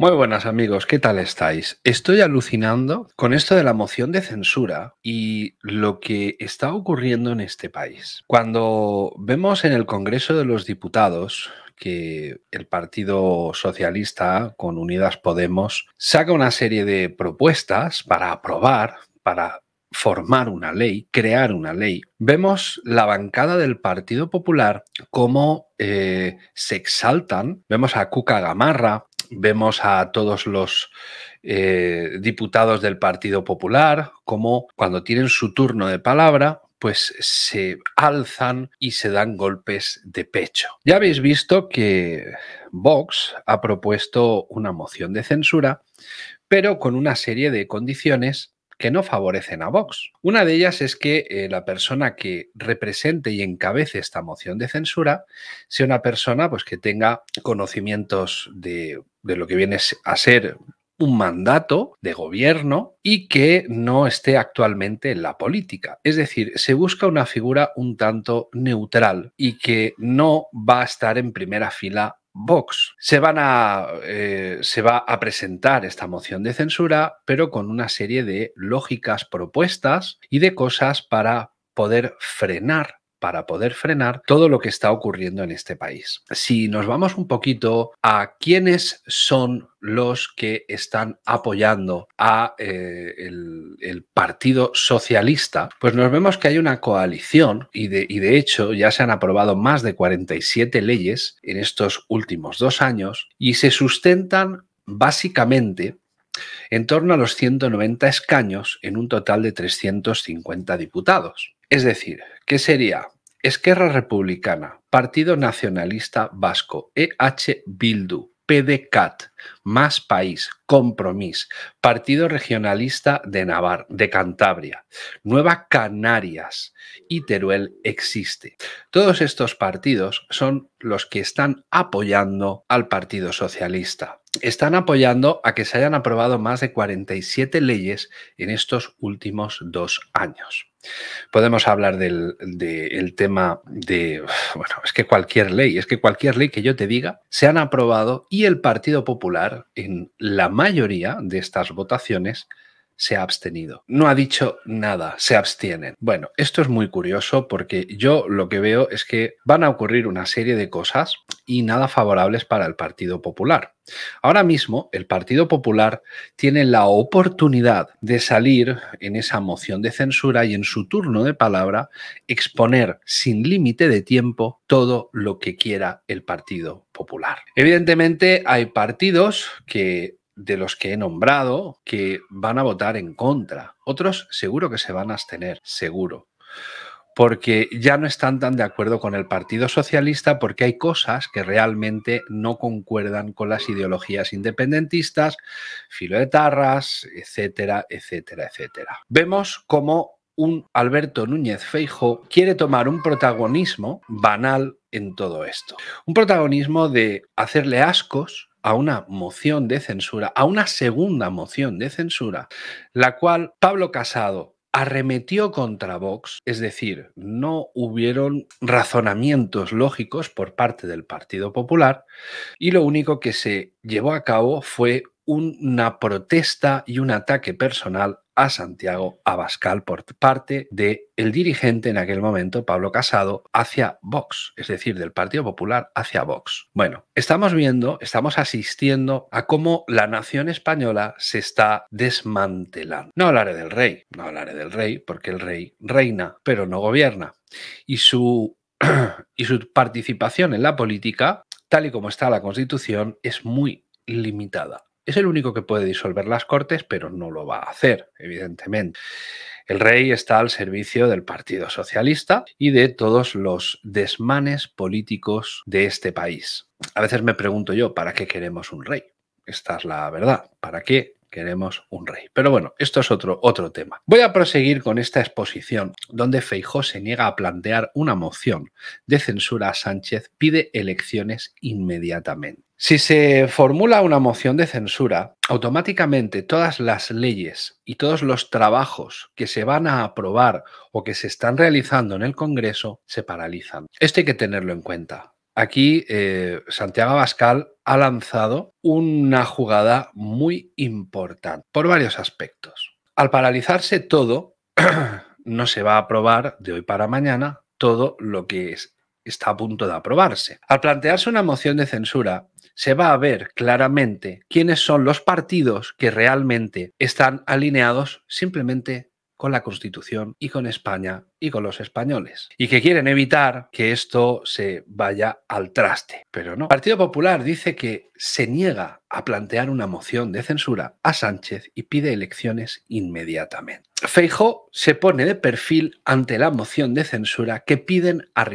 Muy buenas amigos, ¿qué tal estáis? Estoy alucinando con esto de la moción de censura y lo que está ocurriendo en este país. Cuando vemos en el Congreso de los Diputados que el Partido Socialista con Unidas Podemos saca una serie de propuestas para aprobar, para formar una ley, crear una ley, vemos la bancada del Partido Popular como eh, se exaltan, vemos a Cuca Gamarra, vemos a todos los eh, diputados del Partido Popular como cuando tienen su turno de palabra pues se alzan y se dan golpes de pecho. Ya habéis visto que Vox ha propuesto una moción de censura, pero con una serie de condiciones que no favorecen a Vox. Una de ellas es que eh, la persona que represente y encabece esta moción de censura sea una persona pues, que tenga conocimientos de de lo que viene a ser un mandato de gobierno y que no esté actualmente en la política. Es decir, se busca una figura un tanto neutral y que no va a estar en primera fila. Vox. Se, van a, eh, se va a presentar esta moción de censura, pero con una serie de lógicas propuestas y de cosas para poder frenar para poder frenar todo lo que está ocurriendo en este país. Si nos vamos un poquito a quiénes son los que están apoyando a eh, el, Partido Socialista, pues nos vemos que hay una coalición y de, y de hecho ya se han aprobado más de 47 leyes en estos últimos dos años y se sustentan básicamente en torno a los 190 escaños en un total de 350 diputados. Es decir, ¿qué sería Esquerra Republicana, Partido Nacionalista Vasco, EH Bildu, PDCAT, más País, Compromís, Partido Regionalista de Navarra, de Cantabria, Nueva Canarias y Teruel existe. Todos estos partidos son los que están apoyando al Partido Socialista. Están apoyando a que se hayan aprobado más de 47 leyes en estos últimos dos años. Podemos hablar del tema de, bueno, es que cualquier ley, es que cualquier ley que yo te diga, se han aprobado y el Partido Popular en la mayoría de estas votaciones se ha abstenido. No ha dicho nada, se abstienen. Bueno, esto es muy curioso porque yo lo que veo es que van a ocurrir una serie de cosas y nada favorables para el Partido Popular. Ahora mismo el Partido Popular tiene la oportunidad de salir en esa moción de censura y en su turno de palabra exponer sin límite de tiempo todo lo que quiera el Partido Popular. Evidentemente hay partidos que de los que he nombrado que van a votar en contra. Otros seguro que se van a abstener, seguro. Porque ya no están tan de acuerdo con el Partido Socialista porque hay cosas que realmente no concuerdan con las ideologías independentistas, tarras, etcétera, etcétera, etcétera. Vemos cómo un Alberto Núñez Feijo quiere tomar un protagonismo banal en todo esto. Un protagonismo de hacerle ascos a una moción de censura, a una segunda moción de censura, la cual Pablo Casado arremetió contra Vox, es decir, no hubieron razonamientos lógicos por parte del Partido Popular y lo único que se llevó a cabo fue una protesta y un ataque personal a Santiago Abascal por parte del el dirigente en aquel momento, Pablo Casado, hacia Vox, es decir, del Partido Popular hacia Vox. Bueno, estamos viendo, estamos asistiendo a cómo la nación española se está desmantelando. No hablaré del rey, no hablaré del rey, porque el rey reina, pero no gobierna. Y su, y su participación en la política, tal y como está la Constitución, es muy limitada. Es el único que puede disolver las Cortes, pero no lo va a hacer, evidentemente. El rey está al servicio del Partido Socialista y de todos los desmanes políticos de este país. A veces me pregunto yo, ¿para qué queremos un rey? Esta es la verdad. ¿Para qué queremos un rey. Pero bueno, esto es otro, otro tema. Voy a proseguir con esta exposición donde Feijó se niega a plantear una moción de censura a Sánchez, pide elecciones inmediatamente. Si se formula una moción de censura, automáticamente todas las leyes y todos los trabajos que se van a aprobar o que se están realizando en el Congreso se paralizan. Esto hay que tenerlo en cuenta. Aquí eh, Santiago Abascal ha lanzado una jugada muy importante por varios aspectos. Al paralizarse todo, no se va a aprobar de hoy para mañana todo lo que está a punto de aprobarse. Al plantearse una moción de censura, se va a ver claramente quiénes son los partidos que realmente están alineados simplemente con la Constitución y con España y con los españoles. Y que quieren evitar que esto se vaya al traste. Pero no. El Partido Popular dice que se niega a plantear una moción de censura a Sánchez y pide elecciones inmediatamente. Feijó se pone de perfil ante la moción de censura que piden a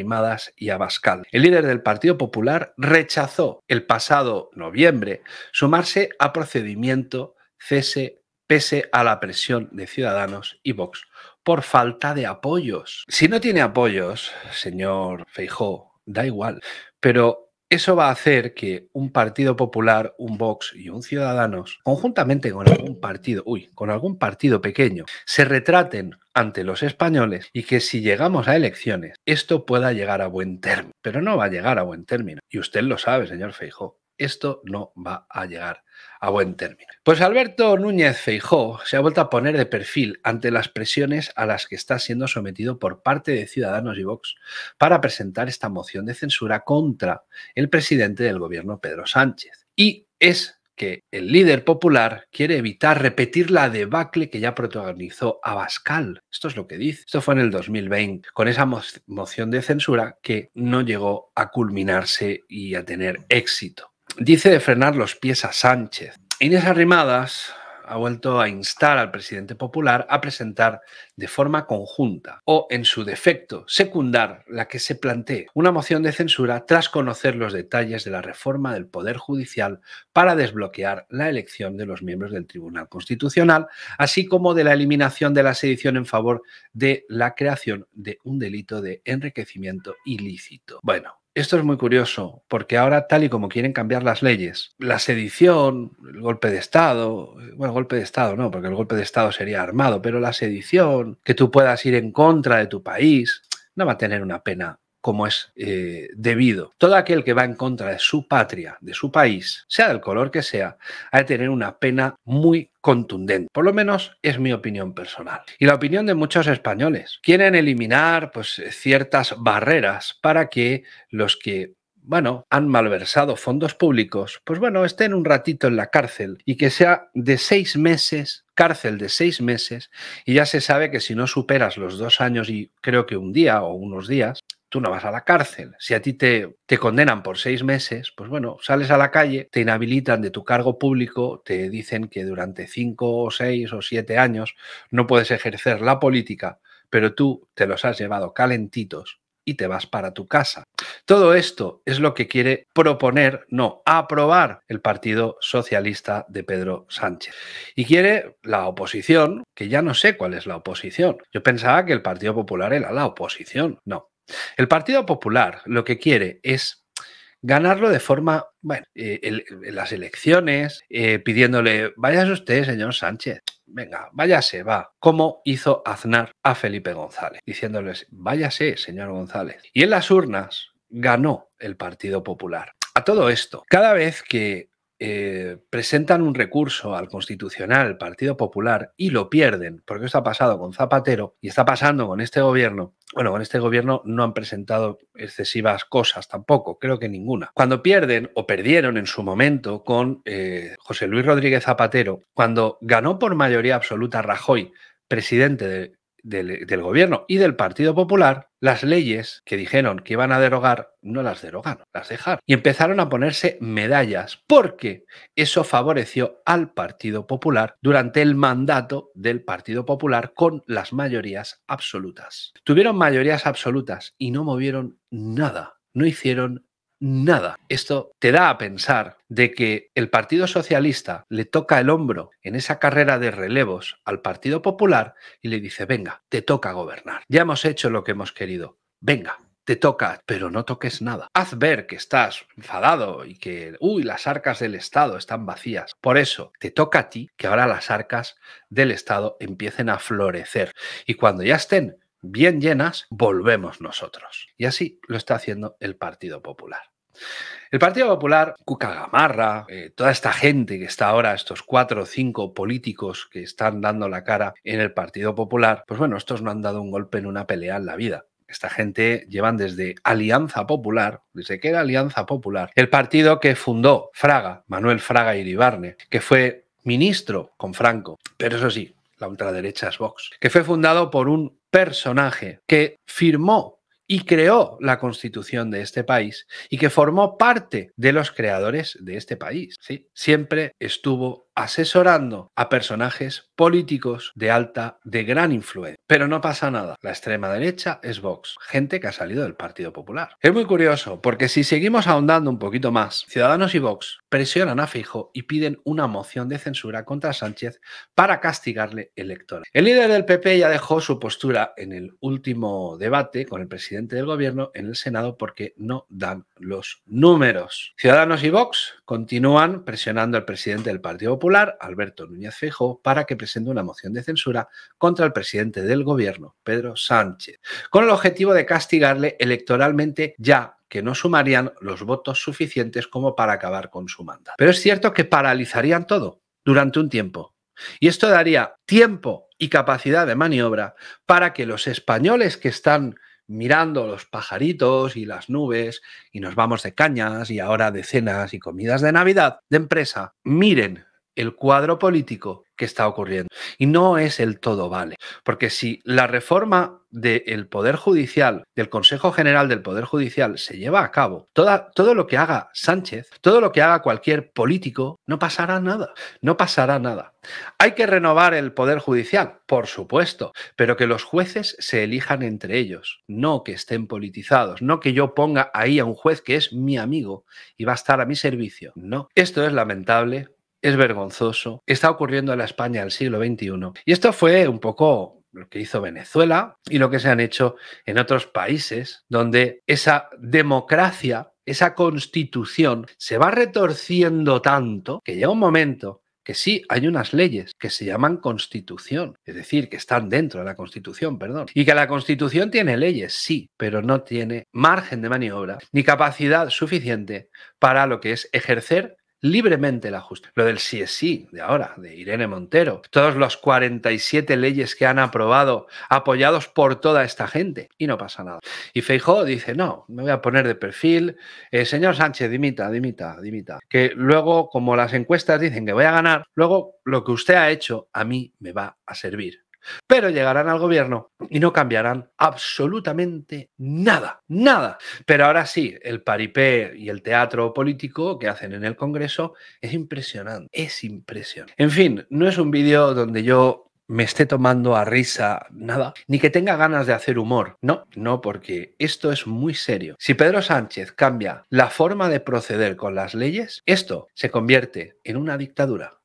y a El líder del Partido Popular rechazó el pasado noviembre sumarse a procedimiento cese pese a la presión de Ciudadanos y Vox por falta de apoyos. Si no tiene apoyos, señor Feijó, da igual, pero eso va a hacer que un Partido Popular, un Vox y un Ciudadanos, conjuntamente con algún partido, uy, con algún partido pequeño, se retraten ante los españoles y que si llegamos a elecciones, esto pueda llegar a buen término. Pero no va a llegar a buen término. Y usted lo sabe, señor Feijó esto no va a llegar a buen término. Pues Alberto Núñez Feijó se ha vuelto a poner de perfil ante las presiones a las que está siendo sometido por parte de Ciudadanos y Vox para presentar esta moción de censura contra el presidente del gobierno Pedro Sánchez. Y es que el líder popular quiere evitar repetir la debacle que ya protagonizó Abascal. Esto es lo que dice. Esto fue en el 2020, con esa moción de censura que no llegó a culminarse y a tener éxito dice de frenar los pies a Sánchez. Inés Arrimadas ha vuelto a instar al presidente popular a presentar de forma conjunta o, en su defecto, secundar la que se plantee una moción de censura tras conocer los detalles de la reforma del Poder Judicial para desbloquear la elección de los miembros del Tribunal Constitucional, así como de la eliminación de la sedición en favor de la creación de un delito de enriquecimiento ilícito. Bueno, esto es muy curioso, porque ahora tal y como quieren cambiar las leyes, la sedición, el golpe de Estado, eh, bueno, golpe de Estado no, porque el golpe de Estado sería armado, pero la sedición, que tú puedas ir en contra de tu país, no va a tener una pena como es eh, debido. Todo aquel que va en contra de su patria, de su país, sea del color que sea, ha de tener una pena muy contundente. Por lo menos es mi opinión personal. Y la opinión de muchos españoles. Quieren eliminar pues, ciertas barreras para que los que bueno, han malversado fondos públicos, pues bueno, estén un ratito en la cárcel y que sea de seis meses, cárcel de seis meses, y ya se sabe que si no superas los dos años y creo que un día o unos días, tú no vas a la cárcel. Si a ti te, te condenan por seis meses, pues bueno, sales a la calle, te inhabilitan de tu cargo público, te dicen que durante cinco o seis o siete años no puedes ejercer la política, pero tú te los has llevado calentitos y te vas para tu casa. Todo esto es lo que quiere proponer, no, aprobar el Partido Socialista de Pedro Sánchez. Y quiere la oposición, que ya no sé cuál es la oposición. Yo pensaba que el Partido Popular era la oposición. No, el Partido Popular lo que quiere es ganarlo de forma, bueno, en eh, las elecciones, eh, pidiéndole, váyase usted, señor Sánchez, venga, váyase, va, como hizo Aznar a Felipe González, diciéndoles, váyase, señor González. Y en las urnas ganó el Partido Popular. A todo esto, cada vez que eh, presentan un recurso al Constitucional, Partido Popular, y lo pierden, porque esto ha pasado con Zapatero y está pasando con este gobierno, bueno, con este gobierno no han presentado excesivas cosas tampoco, creo que ninguna. Cuando pierden o perdieron en su momento con eh, José Luis Rodríguez Zapatero, cuando ganó por mayoría absoluta Rajoy, presidente de, del, gobierno y del Partido Popular, las leyes que dijeron que iban a derogar, no las derogaron, las dejaron. Y empezaron a ponerse medallas porque eso favoreció al Partido Popular durante el mandato del Partido Popular con las mayorías absolutas. Tuvieron mayorías absolutas y no movieron nada, no hicieron nada. Esto te da a pensar de que el Partido Socialista le toca el hombro en esa carrera de relevos al Partido Popular y le dice, venga, te toca gobernar. Ya hemos hecho lo que hemos querido. Venga, te toca, pero no toques nada. Haz ver que estás enfadado y que, uy, las arcas del Estado están vacías. Por eso, te toca a ti que ahora las arcas del Estado empiecen a florecer. Y cuando ya estén bien llenas, volvemos nosotros. Y así lo está haciendo el Partido Popular. El Partido Popular, Cuca Gamarra, eh, toda esta gente que está ahora, estos cuatro o cinco políticos que están dando la cara en el Partido Popular, pues bueno, estos no han dado un golpe en una pelea en la vida. Esta gente llevan desde Alianza Popular, desde que era Alianza Popular, el partido que fundó Fraga, Manuel Fraga Iribarne, que fue ministro con Franco, pero eso sí, la ultraderecha es Vox, que fue fundado por un personaje que firmó y creó la constitución de este país y que formó parte de los creadores de este país. ¿sí? Siempre estuvo asesorando a personajes políticos de alta, de gran influencia. Pero no pasa nada. La extrema derecha es Vox, gente que ha salido del Partido Popular. Es muy curioso, porque si seguimos ahondando un poquito más, Ciudadanos y Vox presionan a Fijo y piden una moción de censura contra Sánchez para castigarle electoral. El líder del PP ya dejó su postura en el último debate con el presidente del gobierno en el Senado porque no dan los números. Ciudadanos y Vox continúan presionando al presidente del Partido Popular Alberto Núñez Fejo, para que presente una moción de censura contra el presidente del gobierno, Pedro Sánchez, con el objetivo de castigarle electoralmente ya que no sumarían los votos suficientes como para acabar con su mandato. Pero es cierto que paralizarían todo durante un tiempo. Y esto daría tiempo y capacidad de maniobra para que los españoles que están mirando los pajaritos y las nubes y nos vamos de cañas y ahora de cenas y comidas de Navidad de empresa, miren el cuadro político que está ocurriendo. Y no es el todo vale, porque si la reforma del Poder Judicial, del Consejo General del Poder Judicial, se lleva a cabo, todo lo que haga Sánchez, todo lo que haga cualquier político, no pasará nada, no pasará nada. Hay que renovar el Poder Judicial, por supuesto, pero que los jueces se elijan entre ellos, no que estén politizados, no que yo ponga ahí a un juez que es mi amigo y va a estar a mi servicio, no. Esto es lamentable, es vergonzoso, está ocurriendo en la España del siglo XXI. Y esto fue un poco lo que hizo Venezuela y lo que se han hecho en otros países donde esa democracia, esa constitución se va retorciendo tanto que llega un momento que sí hay unas leyes que se llaman constitución, es decir, que están dentro de la constitución, perdón, y que la constitución tiene leyes, sí, pero no tiene margen de maniobra ni capacidad suficiente para lo que es ejercer libremente la ajuste. Lo del sí es sí de ahora, de Irene Montero, todas las 47 leyes que han aprobado, apoyados por toda esta gente, y no pasa nada. Y Feijó dice, no, me voy a poner de perfil, eh, señor Sánchez, dimita, dimita, dimita, que luego, como las encuestas dicen que voy a ganar, luego lo que usted ha hecho a mí me va a servir. Pero llegarán al gobierno y no cambiarán absolutamente nada, nada. Pero ahora sí, el paripé y el teatro político que hacen en el Congreso es impresionante, es impresionante. En fin, no es un vídeo donde yo me esté tomando a risa, nada, ni que tenga ganas de hacer humor. No, no, porque esto es muy serio. Si Pedro Sánchez cambia la forma de proceder con las leyes, esto se convierte en una dictadura.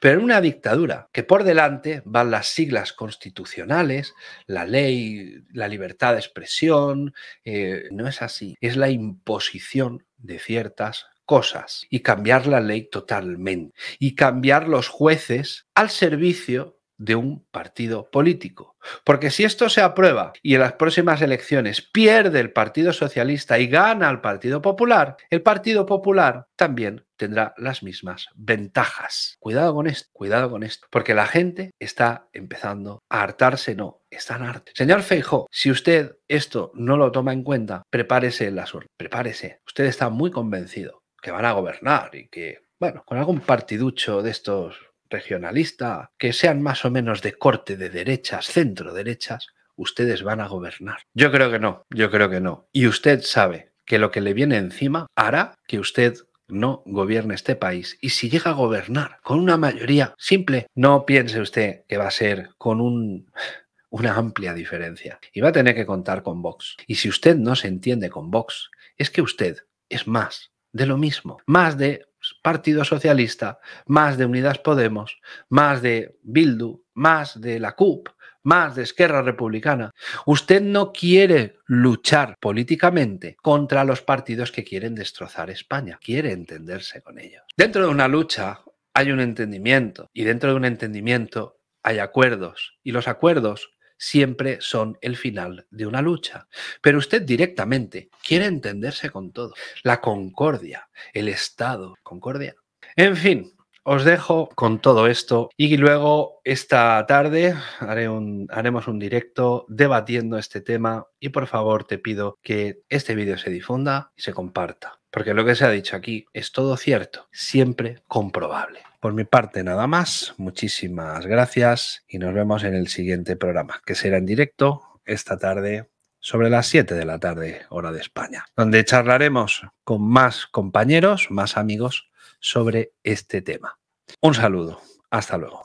Pero en una dictadura, que por delante van las siglas constitucionales, la ley, la libertad de expresión, eh, no es así. Es la imposición de ciertas cosas y cambiar la ley totalmente y cambiar los jueces al servicio de un partido político. Porque si esto se aprueba y en las próximas elecciones pierde el Partido Socialista y gana el Partido Popular, el Partido Popular también tendrá las mismas ventajas. Cuidado con esto, cuidado con esto, porque la gente está empezando a hartarse, no, están arte. Señor Feijó, si usted esto no lo toma en cuenta, prepárese en la suerte, prepárese. Usted está muy convencido que van a gobernar y que, bueno, con algún partiducho de estos regionalista, que sean más o menos de corte de derechas, centro derechas, ustedes van a gobernar. Yo creo que no, yo creo que no. Y usted sabe que lo que le viene encima hará que usted no gobierne este país. Y si llega a gobernar con una mayoría simple, no piense usted que va a ser con un una amplia diferencia. Y va a tener que contar con Vox. Y si usted no se entiende con Vox, es que usted es más de lo mismo, más de Partido Socialista, más de Unidas Podemos, más de Bildu, más de la CUP, más de Esquerra Republicana. Usted no quiere luchar políticamente contra los partidos que quieren destrozar España, quiere entenderse con ellos. Dentro de una lucha hay un entendimiento y dentro de un entendimiento hay acuerdos y los acuerdos siempre son el final de una lucha. Pero usted directamente quiere entenderse con todo. La concordia, el estado, concordia. En fin, os dejo con todo esto y luego esta tarde haremos un directo debatiendo este tema y por favor te pido que este vídeo se difunda y se comparta, porque lo que se ha dicho aquí es todo cierto, siempre comprobable. Por mi parte nada más, muchísimas gracias y nos vemos en el siguiente programa, que será en directo esta tarde sobre las 7 de la tarde, hora de España, donde charlaremos con más compañeros, más amigos sobre este tema. Un saludo, hasta luego.